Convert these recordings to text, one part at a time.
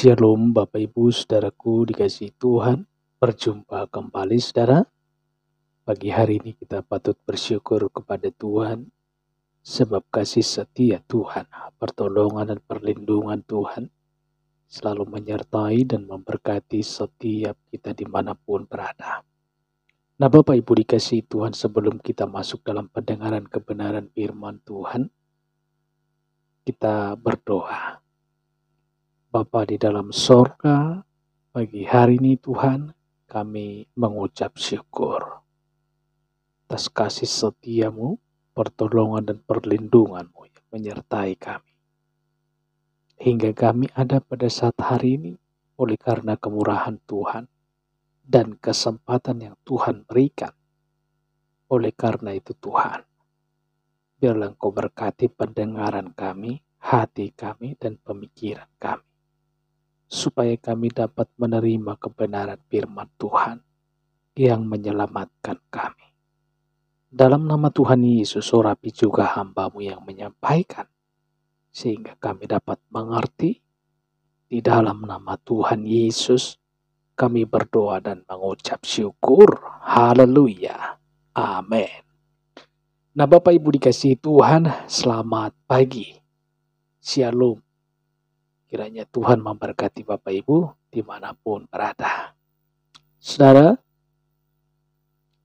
Shalom Bapak Ibu Saudaraku dikasih Tuhan. Berjumpa kembali saudara. Pagi hari ini kita patut bersyukur kepada Tuhan. Sebab kasih setia Tuhan, pertolongan dan perlindungan Tuhan selalu menyertai dan memberkati setiap kita dimanapun berada. Nah Bapak Ibu dikasih Tuhan sebelum kita masuk dalam pendengaran kebenaran firman Tuhan, kita berdoa. Bapa di dalam sorga, pagi hari ini Tuhan kami mengucap syukur. Atas kasih setiamu, pertolongan dan perlindunganmu yang menyertai kami. Hingga kami ada pada saat hari ini oleh karena kemurahan Tuhan dan kesempatan yang Tuhan berikan. Oleh karena itu Tuhan, biarlah Engkau berkati pendengaran kami, hati kami, dan pemikiran kami supaya kami dapat menerima kebenaran firman Tuhan yang menyelamatkan kami. Dalam nama Tuhan Yesus, surapi juga hambamu yang menyampaikan, sehingga kami dapat mengerti di dalam nama Tuhan Yesus, kami berdoa dan mengucap syukur. Haleluya. Amin. Nah Bapak Ibu dikasih Tuhan, selamat pagi. Shalom. Kiranya Tuhan memberkati Bapak Ibu dimanapun berada. Saudara,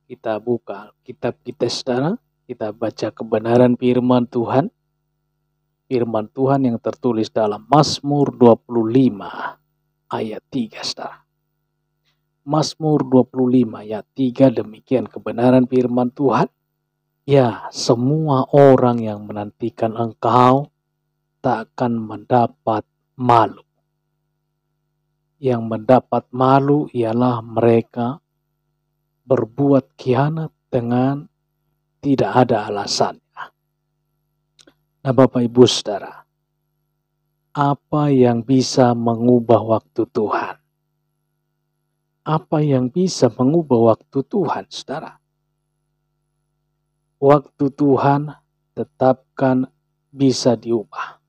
kita buka kitab kita saudara, kita baca kebenaran firman Tuhan. Firman Tuhan yang tertulis dalam Mazmur 25 ayat 3 saudara. Mazmur 25 ayat 3 demikian kebenaran firman Tuhan. Ya, semua orang yang menantikan engkau tak akan mendapat malu. Yang mendapat malu ialah mereka berbuat kianat dengan tidak ada alasannya. Nah, Bapak Ibu Saudara, apa yang bisa mengubah waktu Tuhan? Apa yang bisa mengubah waktu Tuhan, Saudara? Waktu Tuhan tetapkan bisa diubah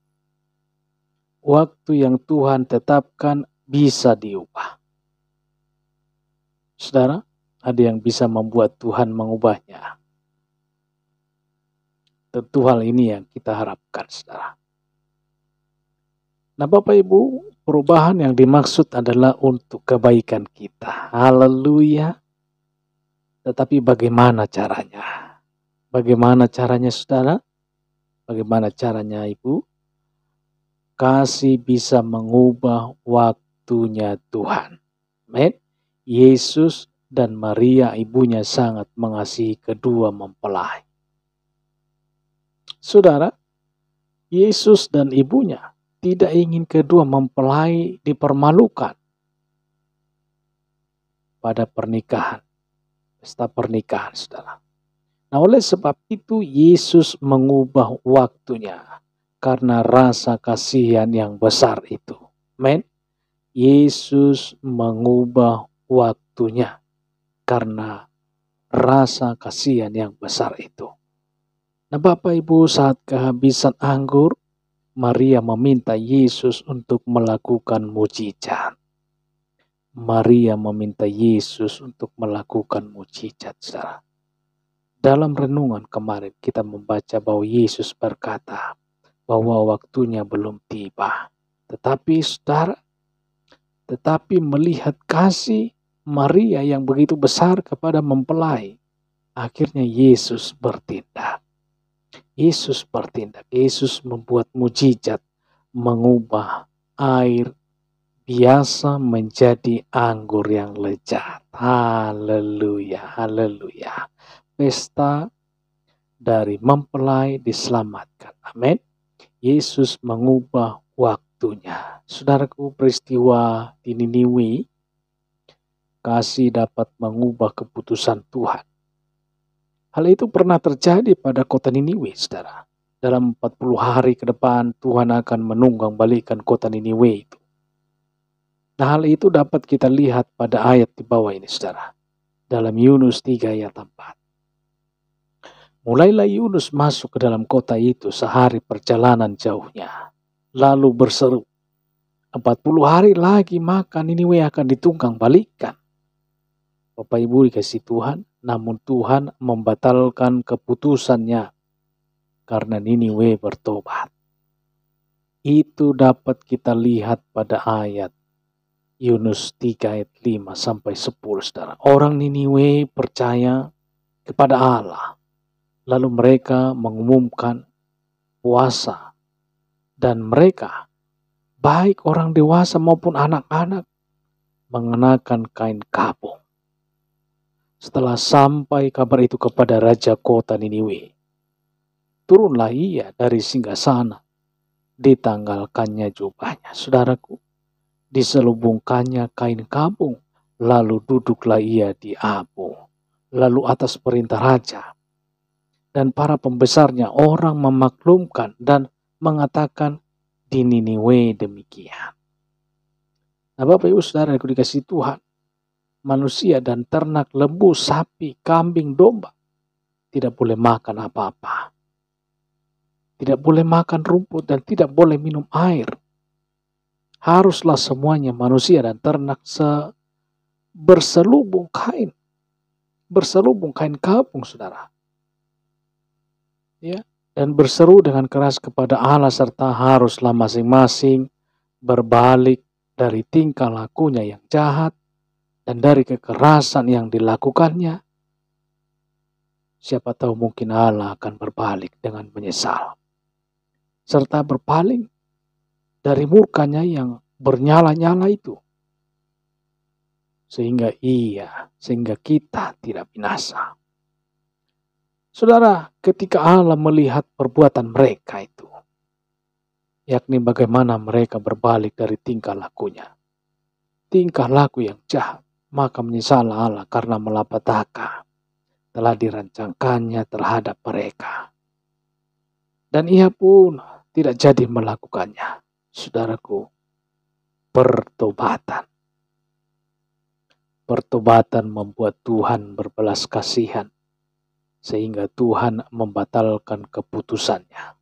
waktu yang Tuhan tetapkan bisa diubah. Saudara, ada yang bisa membuat Tuhan mengubahnya. Tentu hal ini yang kita harapkan, saudara. Nah, Bapak Ibu, perubahan yang dimaksud adalah untuk kebaikan kita. Haleluya. Tetapi bagaimana caranya? Bagaimana caranya, saudara? Bagaimana caranya, Ibu? kasih bisa mengubah waktunya Tuhan. Amen. Yesus dan Maria ibunya sangat mengasihi kedua mempelai. Saudara, Yesus dan ibunya tidak ingin kedua mempelai dipermalukan pada pernikahan, pesta pernikahan, saudara. Nah, oleh sebab itu Yesus mengubah waktunya karena rasa kasihan yang besar itu. men, Yesus mengubah waktunya karena rasa kasihan yang besar itu. Nah Bapak Ibu saat kehabisan anggur, Maria meminta Yesus untuk melakukan mujizat. Maria meminta Yesus untuk melakukan mujizat, Dalam renungan kemarin kita membaca bahwa Yesus berkata, bahwa waktunya belum tiba. Tetapi saudara, tetapi melihat kasih Maria yang begitu besar kepada mempelai, akhirnya Yesus bertindak. Yesus bertindak, Yesus membuat mujizat, mengubah air biasa menjadi anggur yang lezat. Haleluya, haleluya. Pesta dari mempelai diselamatkan. Amin. Yesus mengubah waktunya. Saudaraku, peristiwa di Niniwe, kasih dapat mengubah keputusan Tuhan. Hal itu pernah terjadi pada kota Niniwe, saudara. Dalam 40 hari ke depan, Tuhan akan menunggang balikan kota Niniwe itu. Nah, hal itu dapat kita lihat pada ayat di bawah ini, saudara. Dalam Yunus 3 ayat 4. Mulailah Yunus masuk ke dalam kota itu sehari perjalanan jauhnya. Lalu berseru, empat puluh hari lagi makan Niniwe akan ditunggang balikan. Bapak Ibu dikasih Tuhan, namun Tuhan membatalkan keputusannya karena Niniwe bertobat. Itu dapat kita lihat pada ayat Yunus 3 ayat 5 sampai 10 saudara. Orang Niniwe percaya kepada Allah Lalu mereka mengumumkan puasa. Dan mereka, baik orang dewasa maupun anak-anak, mengenakan kain kabung. Setelah sampai kabar itu kepada Raja Kota Niniwe, turunlah ia dari singgasana, ditanggalkannya jubahnya. Saudaraku, diselubungkannya kain kabung, lalu duduklah ia di abu. Lalu atas perintah raja, dan para pembesarnya orang memaklumkan dan mengatakan di Niniwe demikian. Nah Bapak Ibu Saudara yang dikasih Tuhan, manusia dan ternak, lembu, sapi, kambing, domba tidak boleh makan apa-apa. Tidak boleh makan rumput dan tidak boleh minum air. Haruslah semuanya manusia dan ternak berselubung kain. Berselubung kain kabung, saudara ya dan berseru dengan keras kepada Allah serta haruslah masing-masing berbalik dari tingkah lakunya yang jahat dan dari kekerasan yang dilakukannya. Siapa tahu mungkin Allah akan berbalik dengan menyesal. Serta berpaling dari murkanya yang bernyala-nyala itu. Sehingga ia, sehingga kita tidak binasa. Saudara, ketika Allah melihat perbuatan mereka itu, yakni bagaimana mereka berbalik dari tingkah lakunya, tingkah laku yang jahat, maka menyesal Allah karena melapataka telah dirancangkannya terhadap mereka. Dan ia pun tidak jadi melakukannya, saudaraku. Pertobatan. Pertobatan membuat Tuhan berbelas kasihan sehingga Tuhan membatalkan keputusannya.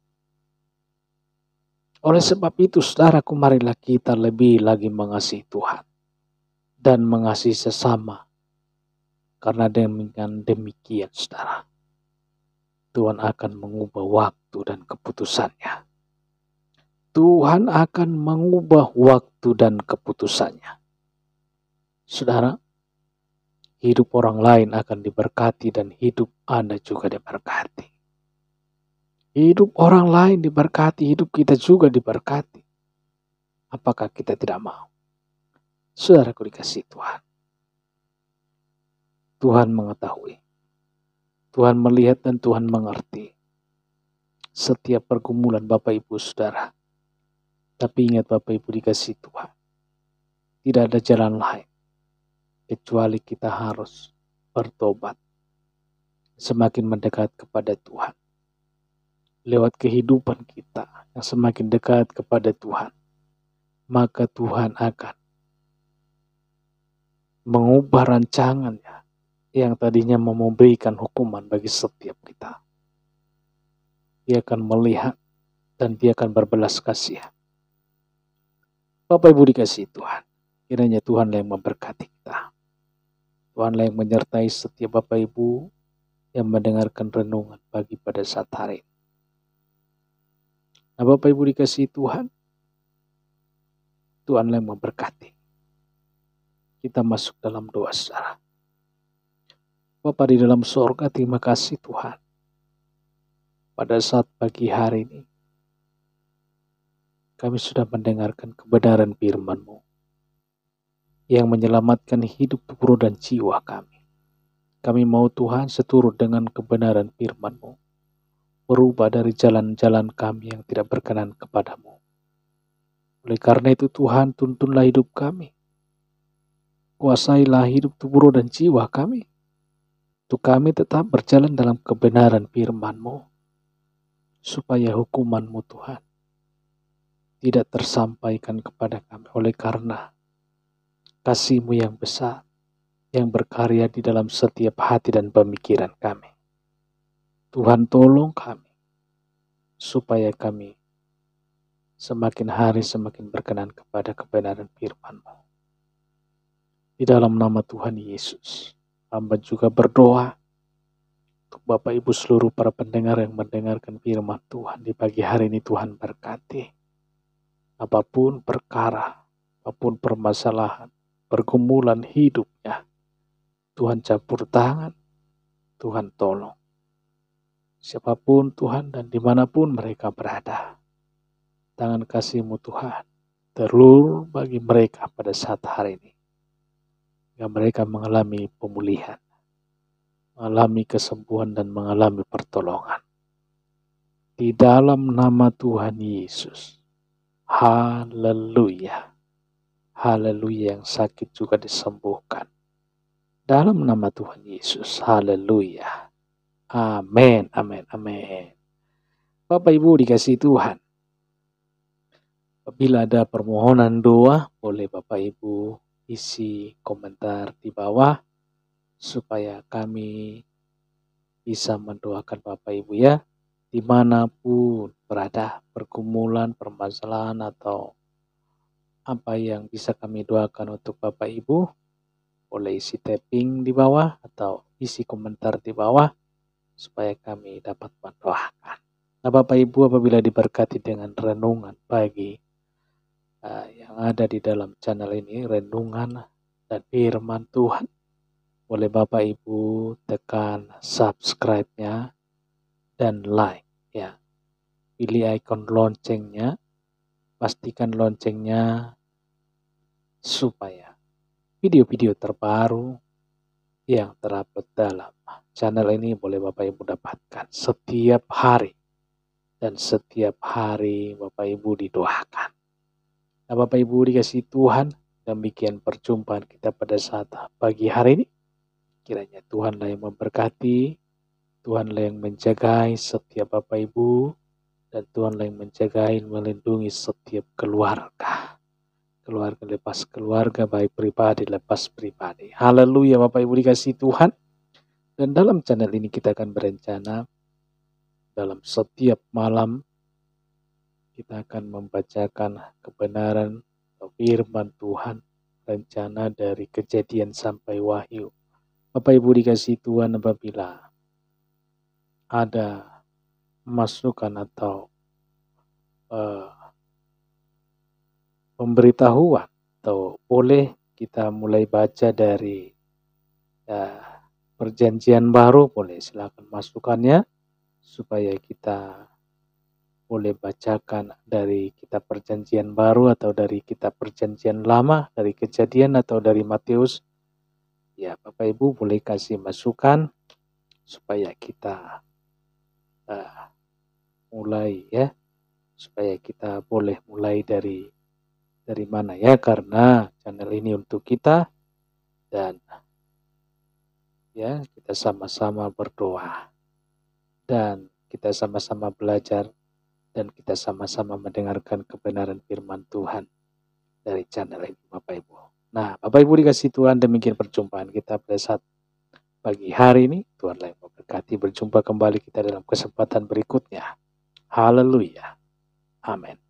Oleh sebab itu, saudaraku, marilah kita lebih lagi mengasihi Tuhan dan mengasihi sesama. Karena demikian, demikian, saudara, Tuhan akan mengubah waktu dan keputusannya. Tuhan akan mengubah waktu dan keputusannya. Saudara, hidup orang lain akan diberkati dan hidup Anda juga diberkati. Hidup orang lain diberkati, hidup kita juga diberkati. Apakah kita tidak mau? Saudaraku dikasih Tuhan. Tuhan mengetahui. Tuhan melihat dan Tuhan mengerti setiap pergumulan Bapak Ibu Saudara. Tapi ingat Bapak Ibu dikasih Tuhan. Tidak ada jalan lain kecuali kita harus bertobat, semakin mendekat kepada Tuhan. Lewat kehidupan kita yang semakin dekat kepada Tuhan, maka Tuhan akan mengubah rancangannya yang tadinya memberikan hukuman bagi setiap kita. Dia akan melihat dan dia akan berbelas kasihan. Bapak Ibu dikasih Tuhan, kiranya Tuhan yang memberkati kita. Tuhanlah yang menyertai setiap Bapak Ibu yang mendengarkan renungan pagi pada saat hari Nah Bapak Ibu dikasih Tuhan, Tuhanlah yang memberkati. Kita masuk dalam doa secara Bapak di dalam surga terima kasih Tuhan. Pada saat pagi hari ini, kami sudah mendengarkan kebenaran firman-Mu yang menyelamatkan hidup tubuh dan jiwa kami. Kami mau Tuhan seturut dengan kebenaran firman-Mu, berubah dari jalan-jalan kami yang tidak berkenan kepadamu. Oleh karena itu Tuhan tuntunlah hidup kami, kuasailah hidup tubuh dan jiwa kami, untuk kami tetap berjalan dalam kebenaran firman-Mu, supaya hukuman-Mu Tuhan tidak tersampaikan kepada kami oleh karena kasihmu yang besar, yang berkarya di dalam setiap hati dan pemikiran kami. Tuhan tolong kami, supaya kami semakin hari semakin berkenan kepada kebenaran firman-Mu. Di dalam nama Tuhan Yesus, hamba juga berdoa untuk Bapak Ibu seluruh para pendengar yang mendengarkan firman Tuhan di pagi hari ini Tuhan berkati. Apapun perkara, apapun permasalahan, pergumulan hidupnya. Tuhan campur tangan, Tuhan tolong. Siapapun Tuhan dan dimanapun mereka berada. Tangan kasihmu Tuhan terlur bagi mereka pada saat hari ini. Hingga mereka mengalami pemulihan, mengalami kesembuhan dan mengalami pertolongan. Di dalam nama Tuhan Yesus. Haleluya. Haleluya yang sakit juga disembuhkan. Dalam nama Tuhan Yesus. Haleluya. Amin, amin, amin. Bapak Ibu dikasih Tuhan. Bila ada permohonan doa, boleh Bapak Ibu isi komentar di bawah supaya kami bisa mendoakan Bapak Ibu ya dimanapun berada pergumulan permasalahan atau apa yang bisa kami doakan untuk Bapak Ibu, boleh isi tapping di bawah atau isi komentar di bawah supaya kami dapat mendoakan. Nah Bapak Ibu apabila diberkati dengan renungan pagi uh, yang ada di dalam channel ini, renungan dan firman Tuhan, boleh Bapak Ibu tekan subscribe-nya dan like ya. Pilih ikon loncengnya pastikan loncengnya supaya video-video terbaru yang terupload dalam channel ini boleh Bapak Ibu dapatkan setiap hari dan setiap hari Bapak Ibu didoakan. Nah, Bapak Ibu dikasih Tuhan demikian perjumpaan kita pada saat pagi hari ini. Kiranya Tuhanlah yang memberkati, Tuhanlah yang menjagai setiap Bapak Ibu, dan Tuhan yang menjagain melindungi setiap keluarga keluarga lepas keluarga baik pribadi lepas pribadi haleluya Bapak Ibu dikasih Tuhan dan dalam channel ini kita akan berencana dalam setiap malam kita akan membacakan kebenaran firman Tuhan rencana dari kejadian sampai wahyu Bapak Ibu dikasih Tuhan apabila ada masukan atau uh, pemberitahuan atau boleh kita mulai baca dari uh, perjanjian baru boleh silakan masukannya supaya kita boleh bacakan dari kita perjanjian baru atau dari kita perjanjian lama dari kejadian atau dari Matius ya Bapak Ibu boleh kasih masukan supaya kita uh, mulai ya supaya kita boleh mulai dari dari mana ya karena channel ini untuk kita dan ya kita sama-sama berdoa dan kita sama-sama belajar dan kita sama-sama mendengarkan kebenaran firman Tuhan dari channel ini Bapak Ibu. Nah Bapak Ibu dikasih Tuhan demikian perjumpaan kita pada saat pagi hari ini. Tuhan lain memberkati berjumpa kembali kita dalam kesempatan berikutnya. Haleluya. Amin.